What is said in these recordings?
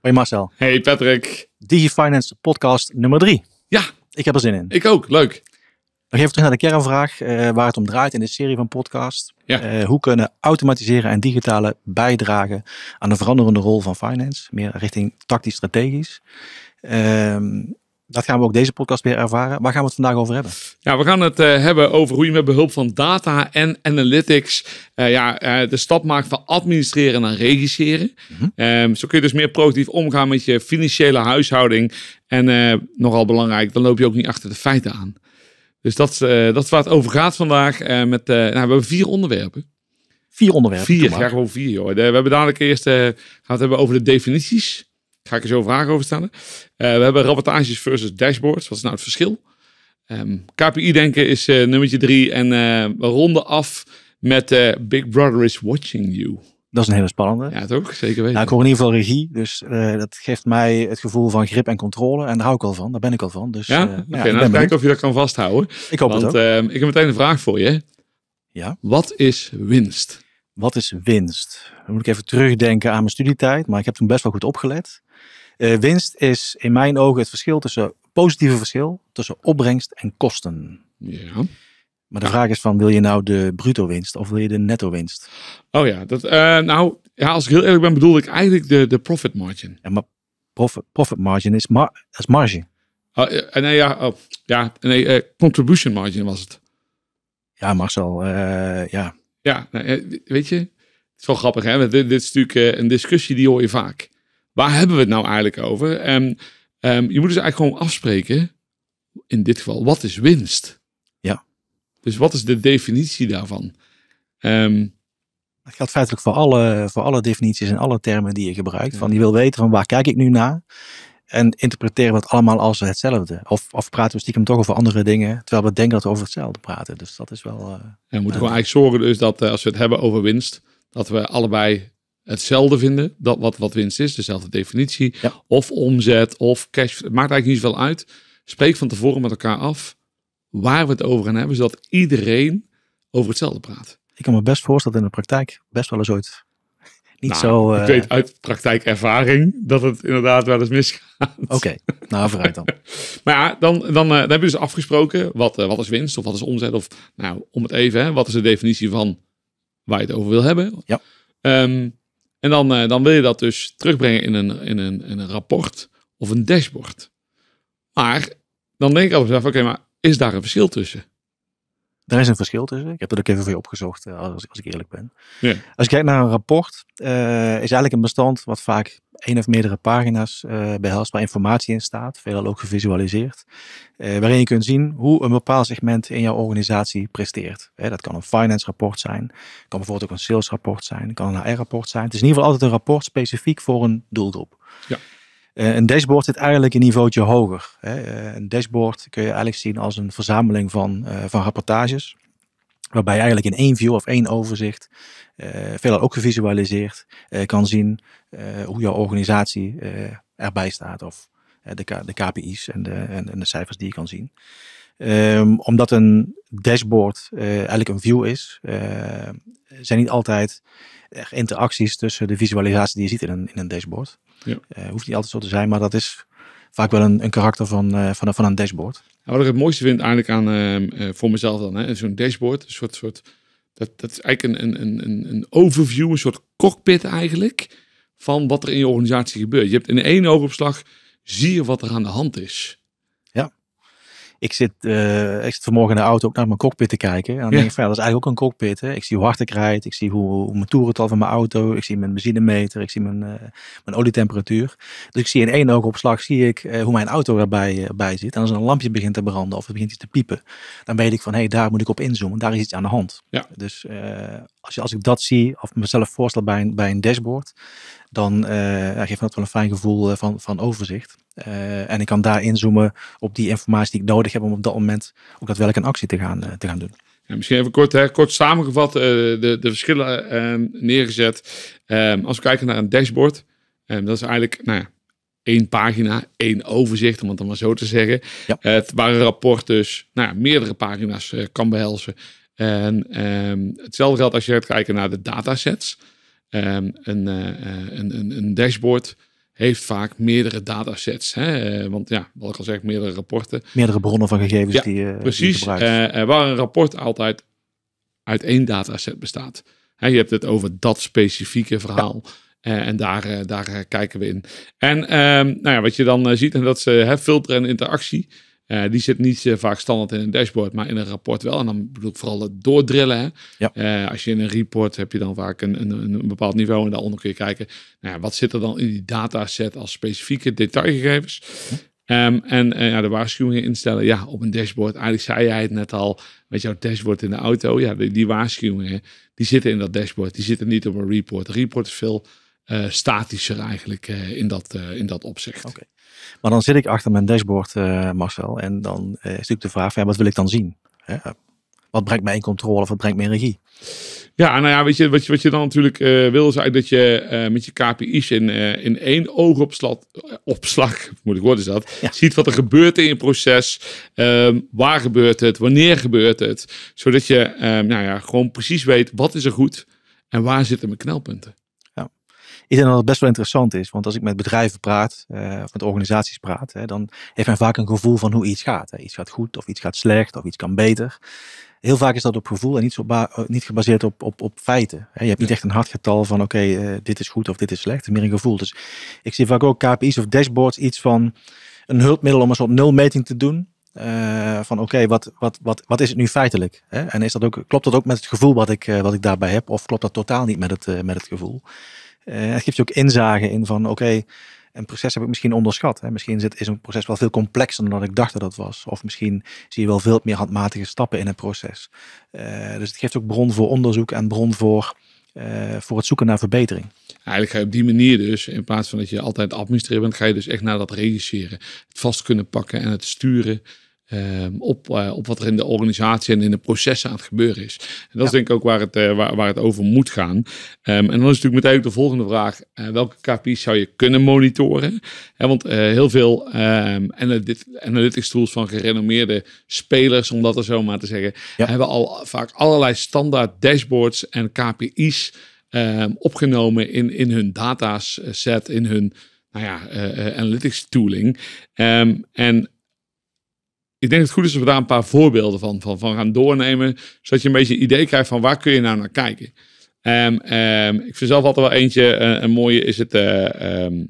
Hoi Marcel. Hey Patrick. DigiFinance podcast nummer drie. Ja. Ik heb er zin in. Ik ook, leuk. We geven terug naar de kernvraag eh, waar het om draait in de serie van podcast. Eh, hoe kunnen automatiseren en digitale bijdragen aan de veranderende rol van finance? Meer richting tactisch-strategisch. Ehm dat gaan we ook deze podcast weer ervaren. Waar gaan we het vandaag over hebben? Ja, we gaan het eh, hebben over hoe je met behulp van data en analytics eh, ja, eh, de stap maakt van administreren naar regisseren. Mhm. Ehm, zo kun je dus meer productief omgaan met je financiële huishouding. En nogal belangrijk, dan loop je ook niet achter de feiten aan. Dus dat, dat is waar het over gaat vandaag. met, nou, we hebben vier onderwerpen. Vier onderwerpen? Vier, ja, gewoon vier. hoor. we hebben dadelijk eerst gaan het hebben over de definities. Ga ik er zo vragen over stellen. Eh, we hebben rapportages versus dashboards. Wat is nou het verschil? Ehm, KPI denken is eh, nummertje drie. En eh, we ronden af met Big Brother is watching you. Dat is een hele spannende. Ja, toch? Zeker weten. Nou, ik hoor in ieder geval regie. Dus dat geeft mij het gevoel van grip en controle. En daar hou ik al van. Daar ben ik al van. Dus, ja? Uh, ja, nou, kijken of je dat kan vasthouden. Ik hoop Want, het ook. Ehm, ik heb meteen een vraag voor je. Ja? Wat is winst? Wat is winst? Dan moet ik even terugdenken aan mijn studietijd, maar ik heb toen best wel goed opgelet. Eh, winst is in mijn ogen het verschil tussen positieve verschil tussen opbrengst en kosten. Ja. Maar de vraag is van, wil je nou de bruto winst of wil je de netto winst? Oh ja, dat, eh, nou, ja, als ik heel eerlijk ben, bedoel ik eigenlijk de, de profit margin. Ja, maar profit, profit margin is, mar, is marge. Uh, ja, oh, ja nee, contribution margin was het. Ja, Marcel, ja. Ja, nou, eh, weet je, het is wel grappig, hè? Dit, dit is natuurlijk eh, een discussie die hoor je vaak. Waar hebben we het nou eigenlijk over? En ehm, ehm, je moet dus eigenlijk gewoon afspreken, in dit geval, wat is winst? Ja. Dus wat is de definitie daarvan? Ehm, dat geldt feitelijk voor alle, voor alle definities en alle termen die je gebruikt. Van je wil weten van waar kijk ik nu naar? en interpreteren we het allemaal als hetzelfde. Of, of praten we stiekem toch over andere dingen, terwijl we denken dat we over hetzelfde praten. Dus dat is wel... Uh, ja, we moeten gewoon eigenlijk zorgen dus dat eh, als we het hebben over winst, dat we allebei hetzelfde vinden, dat wat, wat winst is, dezelfde definitie. Of omzet, of cash, het maakt eigenlijk niet zoveel uit. Spreek van tevoren met elkaar af waar we het over gaan hebben, zodat iedereen over hetzelfde praat. Ik kan me best voorstellen in de praktijk best wel eens ooit niet nou, zo, Ik eh, weet uit praktijkervaring dat het inderdaad wel eens misgaat. Oké, nou vooruit dan. maar ja, dan, dan, eh, dan hebben we dus afgesproken wat, eh, wat is winst of wat is omzet. Of nou, om het even, hè, wat is de definitie van waar je het over wil hebben. Ja. Ehm, en dan, dan wil je dat dus terugbrengen in een, in, een, in een rapport of een dashboard. Maar dan denk ik altijd oké, maar is daar een verschil tussen? Er is een verschil tussen. Ik heb dat ook even voor je opgezocht, eh, als, als ik eerlijk ben. Ja. Als je kijkt naar een rapport, eh, is eigenlijk een bestand wat vaak één of meerdere pagina's uh, behelst, waar informatie in staat, veelal ook gevisualiseerd, waarin je kunt zien hoe een bepaald segment in jouw organisatie presteert. dat kan een finance rapport zijn, kan bijvoorbeeld ook een sales rapport zijn, kan een HR rapport zijn. Het is in ieder geval altijd een rapport specifiek voor een doelgroep. Ja. Eh, een dashboard zit eigenlijk een niveautje hoger. Eh, een dashboard kun je eigenlijk zien als een verzameling van, eh, van rapportages. Waarbij je eigenlijk in één view of één overzicht, veelal ook gevisualiseerd, kan zien hoe jouw organisatie erbij staat. Of de, de, KPI's en de, en de cijfers die je kan zien. Ehm, omdat een dashboard eh, eigenlijk een view is, eh, zijn niet altijd interacties tussen de visualisatie die je ziet in een, in een dashboard. Ja. Eh, hoeft niet altijd zo te zijn, maar dat is vaak wel een, een karakter van, van, een, van een dashboard. wat ik het mooiste vind eigenlijk aan, ehm, voor mezelf dan, zo'n dashboard, een soort, soort dat, dat is eigenlijk een, een, een, een overview, een soort cockpit eigenlijk, van wat er in je organisatie gebeurt. Je hebt in één oogopslag, zie je wat er aan de hand is ik zit, uh, vanmorgen in de auto ook naar mijn cockpit te kijken. En dan denk ik ja, dat is eigenlijk ook een cockpit. Hè. Ik zie hoe hard ik rijd. Ik zie hoe, hoe mijn toerental van mijn auto. Ik zie mijn benzinemeter. Ik zie mijn, uh, mijn olietemperatuur. Dus ik zie in één oogopslag zie ik eh, hoe mijn auto erbij bij zit. En als een lampje begint te branden of het begint iets te piepen. Dan weet ik van hé, hey, daar moet ik op inzoomen. Daar is iets aan de hand. Dus als, je, als ik dat zie of mezelf voorstel bij een, bij een dashboard. Dan geeft dat wel een fijn gevoel van, van overzicht. Eh, en ik kan daar inzoomen op die informatie die ik nodig heb om op dat moment ook dat een actie te gaan, eh, te gaan doen. Ja, misschien even kort, hè, kort samengevat eh, de, de verschillen ehm, neergezet. Ehm, als we kijken naar een dashboard, ehm, dat is eigenlijk nou ja, één pagina, één overzicht, om het dan maar zo te zeggen. Het, waar een rapport dus nou ja, meerdere pagina's kan behelzen. En hetzelfde geldt als je gaat kijken naar de datasets. een, een, een, een, dashboard heeft vaak meerdere datasets. Hè? Want ja, wat ik al zeg, meerdere rapporten. Meerdere bronnen van gegevens ja, die eh, je precies, eh, waar een rapport altijd uit één dataset bestaat. Hè, je hebt het over dat specifieke verhaal. Eh, en daar, daar kijken we in. En ehm, nou ja, wat je dan ziet, en dat ze filteren en interactie. Eh, die zit niet eh, vaak standaard in een dashboard, maar in een rapport wel. En dan bedoel ik vooral het doordrillen. Hè? Ja. Eh, als je in een report heb je dan vaak een, een, een bepaald niveau en daaronder kun je kijken, nou ja, wat zit er dan in die dataset als specifieke detailgegevens? Ehm, en ja, de waarschuwingen instellen, ja, op een dashboard. Eigenlijk zei jij het net al, met jouw dashboard in de auto. Ja, die, waarschuwingen, die zitten in dat dashboard. Die zitten niet op een report. Een report is veel eh, statischer eigenlijk eh, in, dat, eh, in dat opzicht. Maar dan zit ik achter mijn dashboard, Marcel, en dan is natuurlijk de vraag: wat wil ik dan zien? wat brengt mij in controle of wat brengt mij in regie? Ja, nou ja, weet je, wat je, wat je dan natuurlijk wil, is eigenlijk dat je met je KPI's in, in één oogopslag, opslag, moeilijk is dat, ziet wat er gebeurt in je proces, ehm, waar gebeurt het, wanneer gebeurt het, zodat je ehm, nou ja, gewoon precies weet wat is er goed en waar zitten mijn knelpunten. Ik denk dat best wel interessant is. Want als ik met bedrijven praat, eh, of met organisaties praat, hè, dan heeft men vaak een gevoel van hoe iets gaat. Hè. Iets gaat goed, of iets gaat slecht, of iets kan beter. Heel vaak is dat op gevoel en niet, zo eh, niet gebaseerd op, op, op feiten. Hè. Je hebt niet echt een hard getal van oké, eh, dit is goed of dit is slecht. meer een gevoel. Dus ik zie vaak ook KPI's of dashboards iets van een hulpmiddel om een soort nulmeting te doen. van oké, wat, wat, wat, wat is het nu feitelijk? Hè? En is dat ook, klopt dat ook met het gevoel wat ik, wat ik daarbij heb? Of klopt dat totaal niet met het, met het gevoel? Eh, het geeft je ook inzage in van oké, een proces heb ik misschien onderschat. Hè. Misschien is een proces wel veel complexer dan ik dacht dat het was. Of misschien zie je wel veel meer handmatige stappen in het proces. Eh, dus het geeft ook bron voor onderzoek en bron voor, eh, voor het zoeken naar verbetering. Eigenlijk ga je op die manier dus, in plaats van dat je altijd administreren bent, ga je dus echt naar dat regisseren. Het vast kunnen pakken en het sturen Ehm, op, eh, op wat er in de organisatie en in de processen aan het gebeuren is. En dat is denk ik ook waar het, eh, waar, het over moet gaan. Ehm, en dan is natuurlijk meteen ook de volgende vraag: eh, welke KPI's zou je kunnen monitoren? want heel veel um, analytics tools van gerenommeerde spelers, om dat er zo maar te zeggen, hebben al vaak allerlei standaard dashboards en KPI's opgenomen in, in hun dataset, in hun nou ja, analytics tooling. en ik denk dat het goed is dat we daar een paar voorbeelden van, van, van gaan doornemen. Zodat je een beetje een idee krijgt van waar kun je nou naar kijken. Um, ik vind zelf altijd wel eentje, een, eh, een mooie is het, eh, ehm,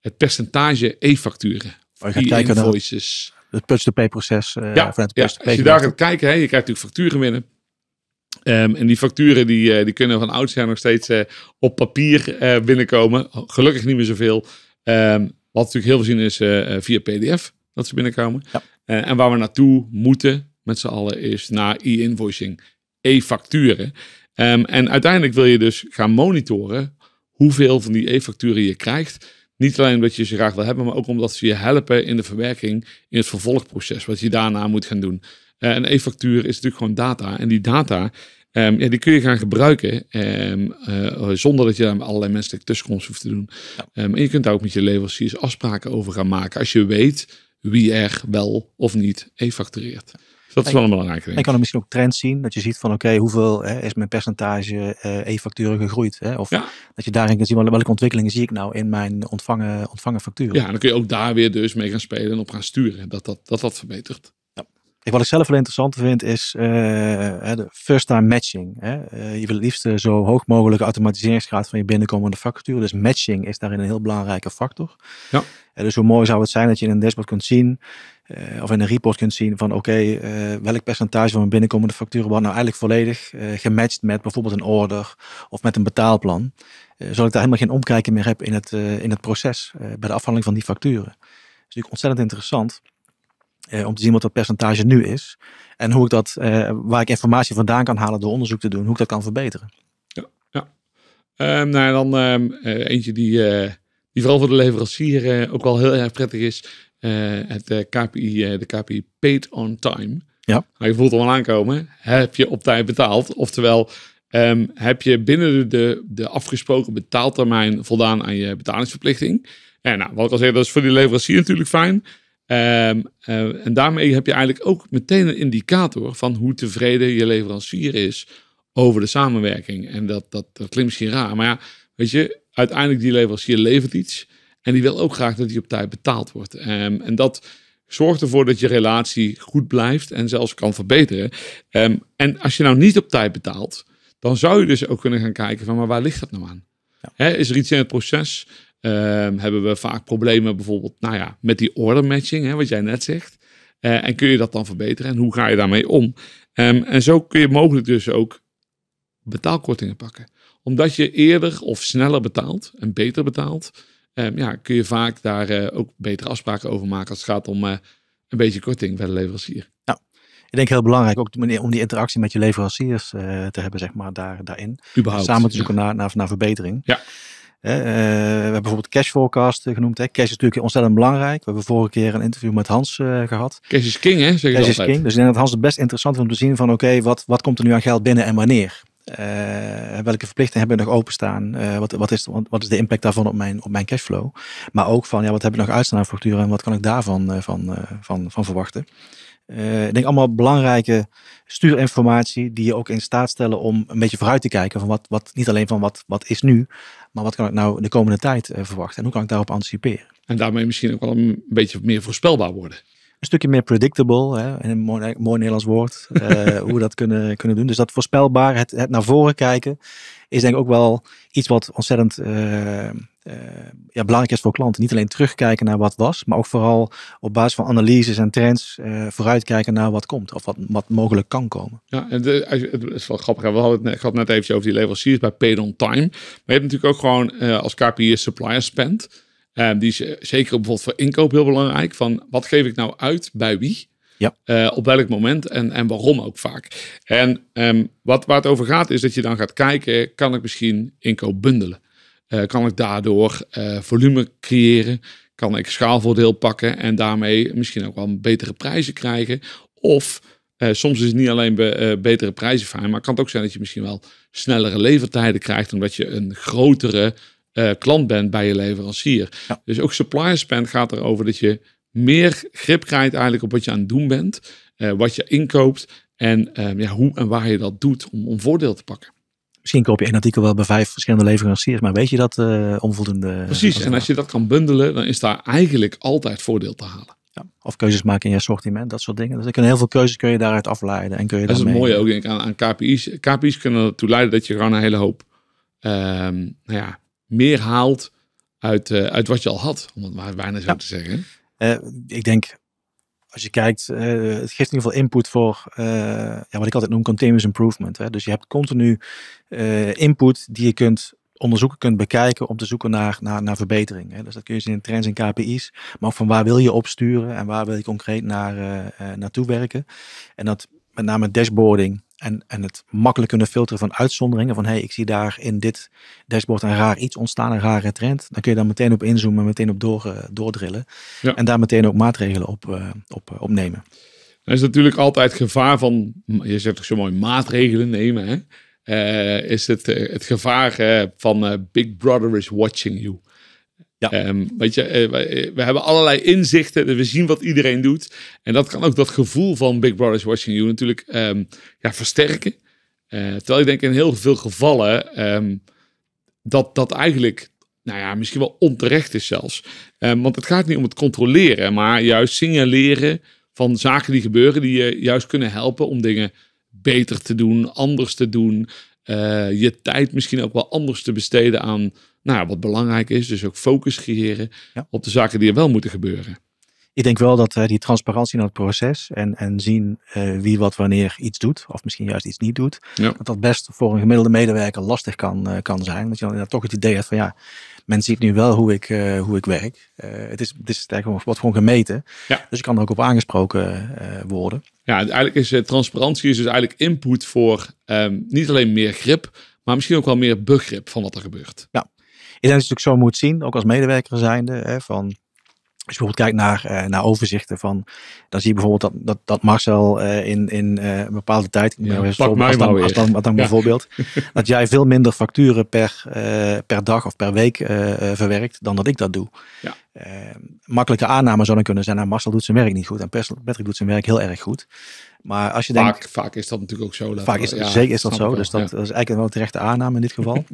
het percentage e-facturen. Oh, invoices. het push to pay proces. Eh, ja, ja als je daar gaat kijken, hè, je krijgt natuurlijk facturen binnen. en die facturen die, die kunnen van oudsher nog steeds op papier binnenkomen. Oh, gelukkig niet meer zoveel. Um, wat natuurlijk heel veel zien is via PDF dat ze binnenkomen. Ja. Eh, en waar we naartoe moeten met z'n allen is naar e-invoicing, e-facturen. Ehm, en uiteindelijk wil je dus gaan monitoren hoeveel van die e-facturen je krijgt. Niet alleen omdat je ze graag wil hebben, maar ook omdat ze je helpen in de verwerking in het vervolgproces, wat je daarna moet gaan doen. Eh, een e-factuur is natuurlijk gewoon data. En die data, ehm, ja, die kun je gaan gebruiken ehm, eh, zonder dat je daar allerlei menselijke tussenkomst hoeft te doen. en je kunt daar ook met je leveranciers afspraken over gaan maken. Als je weet wie er wel of niet e-factureert. Dat is wel een belangrijke ding. Ik kan er misschien ook trends zien. Dat je ziet van oké, hoeveel hè, is mijn percentage eh, e-facturen gegroeid. Hè? Of dat je daarin kan zien welke ontwikkelingen zie ik nou in mijn ontvangen, ontvangen factuur. Ja, dan kun je ook daar weer dus mee gaan spelen en op gaan sturen. Dat dat, dat, dat verbetert wat ik zelf wel interessant vind is eh, de first-time matching. Hè? Eh, je wil het liefst eh, zo hoog mogelijk automatiseringsgraad van je binnenkomende factuur. Dus matching is daarin een heel belangrijke factor. Ja. dus hoe mooi zou het zijn dat je in een dashboard kunt zien of in een report kunt zien van oké, welk percentage van mijn binnenkomende facturen wordt nou eigenlijk volledig gematcht met bijvoorbeeld een order of met een betaalplan. zodat ik daar helemaal geen omkijken meer heb in het, in het proces bij de afhandeling van die facturen. Dat is natuurlijk ontzettend interessant. Eh, om te zien wat dat percentage nu is. En hoe ik dat, eh, waar ik informatie vandaan kan halen door onderzoek te doen, hoe ik dat kan verbeteren. Ja, ja. Ehm, nou, dan um, eentje die, die vooral voor de leverancier ook wel heel erg prettig is. het KPI, de KPI Paid on Time. Ja. Nou, je voelt al aankomen. Heb je op tijd betaald? Oftewel, ehm, heb je binnen de, de, afgesproken betaaltermijn voldaan aan je betalingsverplichting? En nou, wat ik al zei, dat is voor die leverancier natuurlijk fijn. Ehm, eh, en daarmee heb je eigenlijk ook meteen een indicator van hoe tevreden je leverancier is over de samenwerking. En dat, dat, dat klinkt misschien raar, maar ja, weet je, uiteindelijk die leverancier levert iets en die wil ook graag dat die op tijd betaald wordt. Ehm, en dat zorgt ervoor dat je relatie goed blijft en zelfs kan verbeteren. Ehm, en als je nou niet op tijd betaalt, dan zou je dus ook kunnen gaan kijken van, maar waar ligt dat nou aan? is er iets in het proces? Ehm, hebben we vaak problemen bijvoorbeeld nou ja, met die order matching, hè, wat jij net zegt. Eh, en kun je dat dan verbeteren en hoe ga je daarmee om? Ehm, en zo kun je mogelijk dus ook betaalkortingen pakken. Omdat je eerder of sneller betaalt en beter betaalt, ehm, ja, kun je vaak daar eh, ook betere afspraken over maken als het gaat om eh, een beetje korting bij de leverancier. Ja, ik denk heel belangrijk ook om die interactie met je leveranciers te hebben, zeg maar, daar, daarin. Samen te zoeken naar, naar, naar verbetering. Ja. Eh, we hebben bijvoorbeeld cash forecast eh, genoemd. Hè. Cash is natuurlijk ontzettend belangrijk. We hebben vorige keer een interview met Hans eh, gehad. Cash is king, hè? Zeg cash is king. Dus ik denk dat Hans het best interessant vindt om te zien van oké, wat, wat komt er nu aan geld binnen en wanneer? welke verplichtingen hebben we nog openstaan? wat, wat, is, wat, is, de impact daarvan op mijn, op mijn cashflow? Maar ook van ja, wat heb ik nog uitstaan facturen en wat kan ik daarvan van, van, van verwachten? Eh, ik denk allemaal belangrijke stuurinformatie die je ook in staat stellen om een beetje vooruit te kijken. Van wat, wat, niet alleen van wat, wat is nu, maar wat kan ik nou de komende tijd eh, verwachten en hoe kan ik daarop anticiperen. En daarmee misschien ook wel een beetje meer voorspelbaar worden stukje meer predictable, hè, in een mooi, Nederlands woord, eh, hoe we dat kunnen, kunnen doen. Dus dat voorspelbaar, het, het, naar voren kijken, is denk ik ook wel iets wat ontzettend eh, eh, ja, belangrijk is voor klanten. Niet alleen terugkijken naar wat was, maar ook vooral op basis van analyses en trends vooruitkijken naar wat komt of wat, wat mogelijk kan komen. Ja, en de, het is wel grappig. We hadden het, ik had net even over die leveranciers bij Paid on Time. Maar je hebt natuurlijk ook gewoon als KPI supplier spend. Ehm, die is eh, zeker bijvoorbeeld voor inkoop heel belangrijk. Van wat geef ik nou uit bij wie? Ja. Eh, op welk moment en, en waarom ook vaak. En ehm, wat, waar het over gaat is dat je dan gaat kijken, kan ik misschien inkoop bundelen? Eh, kan ik daardoor volume creëren? Kan ik schaalvoordeel pakken en daarmee misschien ook wel betere prijzen krijgen? Of soms is het niet alleen betere prijzen fijn, maar kan het ook zijn dat je misschien wel snellere levertijden krijgt, omdat je een grotere eh, klant bent bij je leverancier. Dus ook supplier spend gaat erover dat je meer grip krijgt eigenlijk op wat je aan het doen bent, eh, wat je inkoopt en ehm, ja, hoe en waar je dat doet om, om voordeel te pakken misschien koop je één artikel wel bij vijf verschillende leveranciers, maar weet je dat uh, eh, onvoldoende. Precies, en als je dat kan bundelen, dan is daar eigenlijk altijd voordeel te halen. Ja, of keuzes maken in je assortiment, dat soort dingen. Dus er kunnen heel veel keuzes kun je daaruit afleiden. En kun je dat is het mooie ook denk ik, aan, aan KPI's. KPI's kunnen ertoe leiden dat je gewoon een hele hoop ehm, nou ja, meer haalt uit, eh, uit wat je al had, om het maar bijna zo te zeggen. Eh, ik denk, als je kijkt, eh, het geeft in ieder geval input voor ja, wat ik altijd noem continuous improvement. Hè? Dus je hebt continu input die je kunt onderzoeken, kunt bekijken om te zoeken naar, naar, naar verbetering. Hè? Dus dat kun je zien in trends en KPI's, maar ook van waar wil je opsturen en waar wil je concreet naar, naartoe werken. En dat met name dashboarding en, en het makkelijk kunnen filteren van uitzonderingen. Van hé, hey, ik zie daar in dit dashboard een raar iets ontstaan, een rare trend. Dan kun je daar meteen op inzoomen, meteen op door, eh, doordrillen. En daar meteen ook maatregelen op, eh, op, eh, op nemen. Er is natuurlijk altijd gevaar van, je zegt toch zo mooi, maatregelen nemen. Hè? is het, het gevaar van Big Brother is watching you. Ja. Ehm, weet je, eh, eh, we, hebben allerlei inzichten. Dus we zien wat iedereen doet. En dat kan ook dat gevoel van Big Brother watching you natuurlijk ehm, ja, versterken. Eh, terwijl ik denk in heel veel gevallen ehm, dat dat eigenlijk, nou ja, misschien wel onterecht is zelfs. want het gaat niet om het controleren, maar juist signaleren van zaken die gebeuren die je juist kunnen helpen om dingen beter te doen, anders te doen. je tijd misschien ook wel anders te besteden aan nou, wat belangrijk is. Dus ook focus creëren op de zaken die er wel moeten gebeuren. Ik denk wel dat eh, die transparantie naar het proces en, en zien eh, wie wat wanneer iets doet, of misschien juist iets niet doet, dat dat best voor een gemiddelde medewerker lastig kan, eh, kan zijn. Dat je dan toch het idee hebt van ja, men ziet nu wel hoe ik, hoe ik werk. het, is, het is eigenlijk wat gewoon gemeten. Dus je kan er ook op aangesproken worden. Ja, eigenlijk is transparantie is dus eigenlijk input voor ehm, niet alleen meer grip, maar misschien ook wel meer begrip van wat er gebeurt. Ja dat natuurlijk zo moet zien, ook als medewerker zijnde. Hè, van, als je bijvoorbeeld kijkt naar, eh, naar overzichten van, dan zie je bijvoorbeeld dat, dat, Marcel eh, in, in eh, een bepaalde tijd, dan, dan, bijvoorbeeld, dat jij veel minder facturen per, per dag of per week verwerkt dan dat ik dat doe. Ja. Ehm, makkelijke aanname zou dan kunnen zijn, nou, Marcel doet zijn werk niet goed en Patrick doet zijn werk heel erg goed. Maar als je vaak, denkt, vaak is dat natuurlijk ook zo. Vaak is, zeker is dat zo. Dus dat, dat is eigenlijk wel een terechte aanname in dit geval.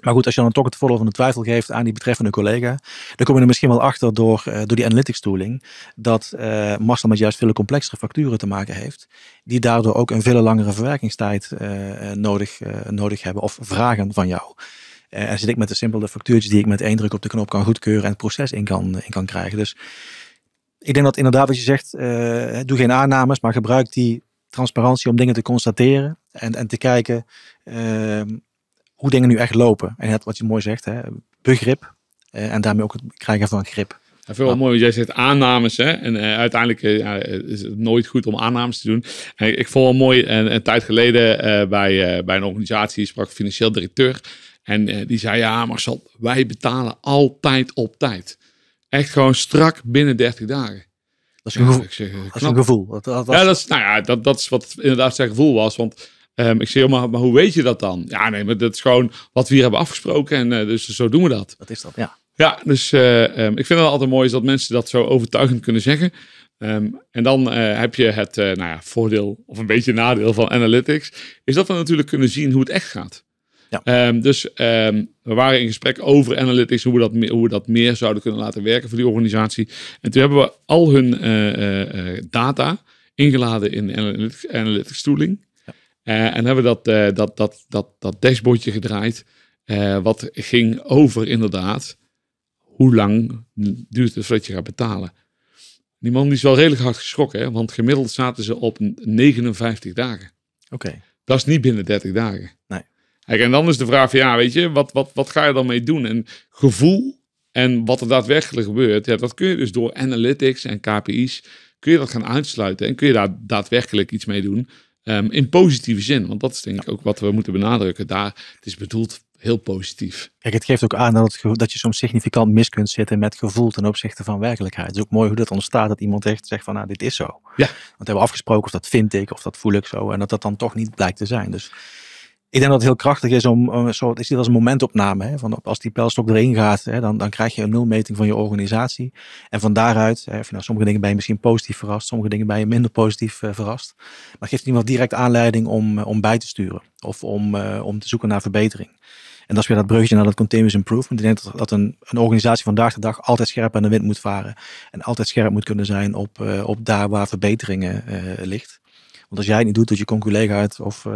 Maar goed, als je dan toch het voordeel van de twijfel geeft aan die betreffende collega, dan kom je er misschien wel achter door, eh, door die analytics tooling, dat uh, Marcel met juist veel complexere facturen te maken heeft, die daardoor ook een veel langere verwerkingstijd eh, nodig, nodig hebben of vragen van jou. en zit ik met de simpele factuurtjes die ik met één druk op de knop kan goedkeuren en het proces in kan, in kan krijgen. Dus ik denk dat inderdaad wat je zegt, doe geen aannames, maar gebruik die transparantie om dingen te constateren en, en te kijken ehm, hoe dingen nu echt lopen. En het, wat je mooi zegt, hè, begrip. Eh, en daarmee ook het krijgen van grip. Ja, veel wel mooi, want jij zegt aannames. Hè? En eh, uiteindelijk eh, is het nooit goed om aannames te doen. ik vond wel mooi, een, een tijd geleden bij, bij een organisatie sprak financieel directeur. En die zei, ja Marcel, wij betalen altijd op tijd. Echt gewoon strak binnen 30 dagen. Dat is een gevoel. Ja, dat is nou ja, dat, dat is wat inderdaad zijn gevoel was. Want Ehm, ik zeg, maar, maar hoe weet je dat dan? Ja, nee, maar dat is gewoon wat we hier hebben afgesproken. En eh, dus zo doen we dat. Dat is dat, ja. Ja, dus eh, ehm, ik vind het altijd mooi is dat mensen dat zo overtuigend kunnen zeggen. Ehm, en dan eh, heb je het nou ja, voordeel of een beetje nadeel van analytics. Is dat we natuurlijk kunnen zien hoe het echt gaat. Ja. dus we waren in gesprek over analytics, hoe we, dat, hoe dat meer zouden kunnen laten werken voor die organisatie. En toen hebben we al hun data ingeladen in analytics, analytics tooling. Eh, en hebben we dat, eh, dat, dat, dat, dat dashboardje gedraaid. Eh, wat ging over inderdaad. Hoe lang duurt het voordat je gaat betalen? Die man die is wel redelijk hard geschrokken, hè? want gemiddeld zaten ze op 59 dagen. Oké. Dat is niet binnen 30 dagen. Nee. en dan is de vraag van ja, weet je, wat, wat, wat ga je dan mee doen? En gevoel en wat er daadwerkelijk gebeurt, ja, dat kun je dus door analytics en KPI's, kun je dat gaan uitsluiten en kun je daar daadwerkelijk iets mee doen. Ehm, in positieve zin, want dat is denk ik ook wat we moeten benadrukken. Daar, het is bedoeld heel positief. Kijk, het geeft ook aan dat, dat je soms significant mis kunt zitten met gevoel ten opzichte van werkelijkheid. Het is ook mooi hoe dat ontstaat, dat iemand echt zegt van, nou, dit is zo. Ja. Want we hebben afgesproken, of dat vind ik, of dat voel ik zo, en dat dat dan toch niet blijkt te zijn. Dus ik denk dat het heel krachtig is om een soort, als een momentopname. Hè, van als die pijlstok erin gaat, hè, dan, dan krijg je een nulmeting van je organisatie. En van daaruit, hè, nou, sommige dingen ben je misschien positief verrast, sommige dingen ben je minder positief eh, verrast. Maar geeft in ieder direct aanleiding om, eh, om bij te sturen of om, eh, om te zoeken naar verbetering. En dat is weer dat bruggetje naar dat continuous improvement. Ik denk dat, dat een, een organisatie vandaag de dag altijd scherp aan de wind moet varen. En altijd scherp moet kunnen zijn op, op daar waar verbeteringen uh, ligt. Want als jij het niet doet, doet je conculega uit of...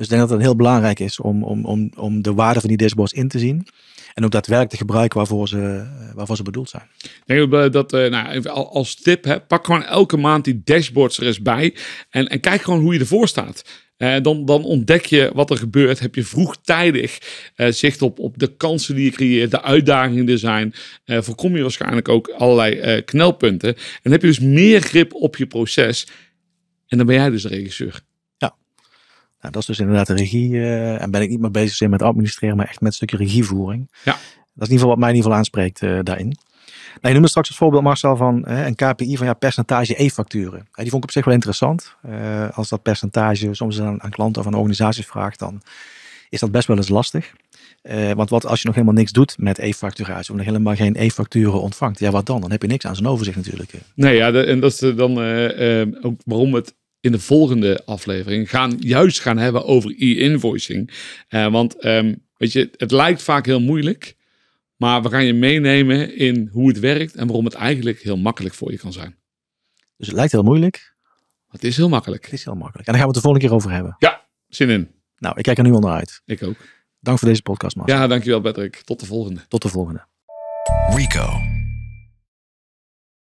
Dus ik denk dat het heel belangrijk is om, om, om, om de waarde van die dashboards in te zien. En ook daadwerkelijk te gebruiken waarvoor ze, eh, waarvoor ze bedoeld zijn. Ik denk dat, dat eh, nou, als tip, hè, pak gewoon elke maand die dashboards er eens bij. En, en kijk gewoon hoe je ervoor staat. Eh, dan, dan, ontdek je wat er gebeurt. Heb je vroegtijdig zicht op, op, de kansen die je creëert, de uitdagingen die er zijn. voorkom je waarschijnlijk ook allerlei knelpunten. En heb je dus meer grip op je proces. En dan ben jij dus de regisseur. Nou, dat is dus inderdaad de regie. Eh, en ben ik niet meer bezig zijn met administreren, maar echt met een stukje regievoering. Ja. Dat is in ieder geval wat mij in ieder geval aanspreekt eh, daarin. Nou, je noemde straks het voorbeeld, Marcel, van eh, een KPI van ja, percentage e-facturen. die vond ik op zich wel interessant. als dat percentage soms aan, klanten of aan organisaties vraagt, dan is dat best wel eens lastig. want wat als je nog helemaal niks doet met e-facturatie, of nog helemaal geen e-facturen ontvangt, ja, wat dan? Dan heb je niks aan zijn overzicht natuurlijk. Nee, ja, en dat is dan ook waarom het in de volgende aflevering gaan juist gaan hebben over e-invoicing. Uh, want ehm, weet je, het lijkt vaak heel moeilijk, maar we gaan je meenemen in hoe het werkt en waarom het eigenlijk heel makkelijk voor je kan zijn. Dus het lijkt heel moeilijk. Maar het is heel makkelijk. Het is heel makkelijk. En daar gaan we het de volgende keer over hebben. Ja, zin in. Nou, ik kijk er nu onderuit. naar uit. Ik ook. Dank voor deze podcast, man. Ja, dankjewel, Patrick. Tot de volgende. Tot de volgende. Rico.